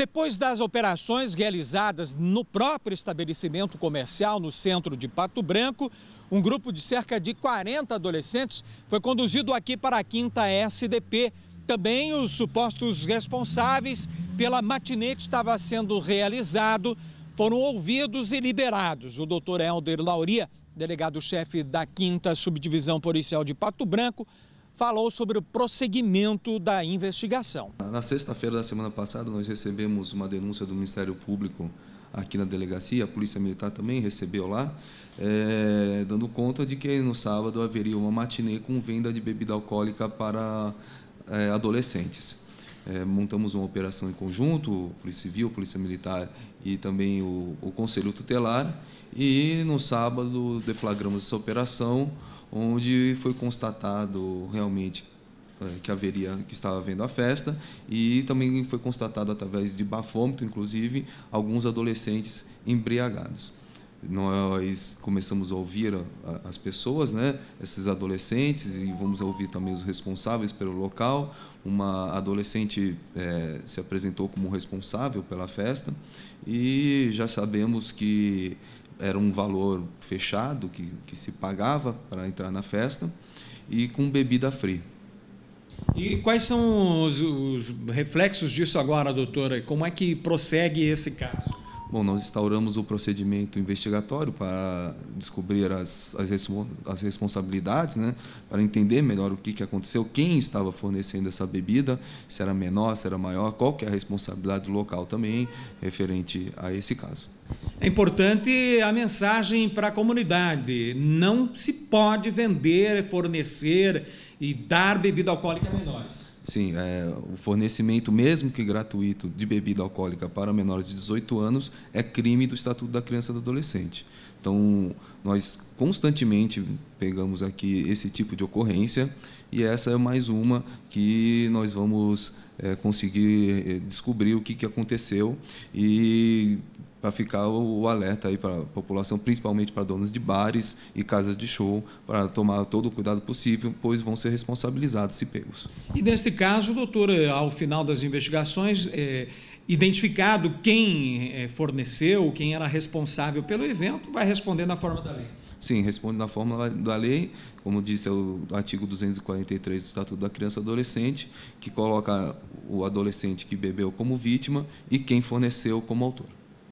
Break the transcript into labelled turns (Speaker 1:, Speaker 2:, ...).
Speaker 1: Depois das operações realizadas no próprio estabelecimento comercial, no centro de Pato Branco, um grupo de cerca de 40 adolescentes foi conduzido aqui para a quinta SDP. Também os supostos responsáveis pela matinê que estava sendo realizado foram ouvidos e liberados. O doutor Helder Lauria, delegado-chefe da 5 Subdivisão Policial de Pato Branco, falou sobre o prosseguimento da investigação.
Speaker 2: Na sexta-feira da semana passada, nós recebemos uma denúncia do Ministério Público aqui na delegacia, a Polícia Militar também recebeu lá, é, dando conta de que no sábado haveria uma matinê com venda de bebida alcoólica para é, adolescentes. É, montamos uma operação em conjunto, Polícia Civil, Polícia Militar e também o, o Conselho Tutelar, e no sábado deflagramos essa operação onde foi constatado realmente é, que haveria, que estava havendo a festa, e também foi constatado através de bafômetro, inclusive, alguns adolescentes embriagados. Nós começamos a ouvir as pessoas, né, esses adolescentes, e vamos ouvir também os responsáveis pelo local. Uma adolescente é, se apresentou como responsável pela festa, e já sabemos que era um valor fechado que, que se pagava para entrar na festa e com bebida fria.
Speaker 1: E quais são os, os reflexos disso agora, doutora?
Speaker 2: Como é que prossegue esse caso? Bom, nós instauramos o procedimento investigatório para descobrir as, as, as responsabilidades, né? para entender melhor o que, que aconteceu, quem estava fornecendo essa bebida, se era menor, se era maior, qual que é a responsabilidade do local também referente a esse caso. É importante a mensagem
Speaker 1: para a comunidade. Não se pode vender, fornecer e dar bebida alcoólica a menores.
Speaker 2: Sim, é, o fornecimento, mesmo que gratuito, de bebida alcoólica para menores de 18 anos é crime do Estatuto da Criança e do Adolescente. Então, nós constantemente pegamos aqui esse tipo de ocorrência e essa é mais uma que nós vamos é, conseguir é, descobrir o que, que aconteceu e para ficar o, alerta aí para a população, principalmente para donos de bares e casas de show, para tomar todo o cuidado possível, pois vão ser responsabilizados se pegos.
Speaker 1: E neste caso, doutora, ao final das investigações, é, identificado quem é, forneceu, quem era responsável pelo evento, vai responder na forma da lei.
Speaker 2: Sim, responde na forma da lei, como disse é o artigo 243 do Estatuto da Criança e Adolescente, que coloca o adolescente que bebeu como vítima e quem forneceu como autor.